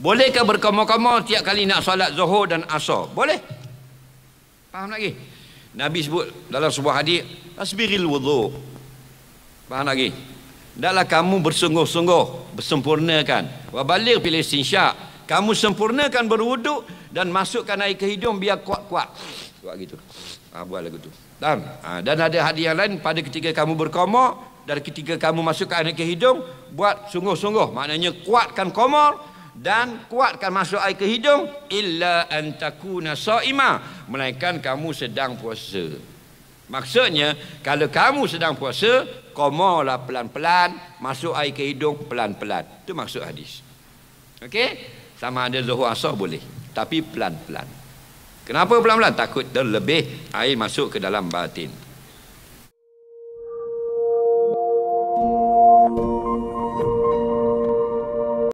Bolehkah berkomor-komor tiap kali nak solat zuhur dan asar? Boleh. Faham lagi? Nabi sebut dalam sebuah hadis, tasbiril wudhu. Faham lagi? Dalam kamu bersungguh-sungguh bersempurnakan. Wa balir fil istinsyak. Kamu sempurnakan berwuduk dan masukkan air ke hidung biar kuat-kuat. Buat gitu. Ah buat lagu tu. Dan ha, ah, dan ada hadis yang lain pada ketika kamu berkomor dan ketika kamu masukkan air ke hidung buat sungguh-sungguh maknanya kuatkan komor dan kuatkan masuk air ke hidung illa antakuna saima melainkan kamu sedang puasa maksudnya kalau kamu sedang puasa qomalah pelan-pelan masuk air ke hidung pelan-pelan itu maksud hadis okey sama ada zuhur asar boleh tapi pelan-pelan kenapa pelan-pelan takut terlebih air masuk ke dalam batin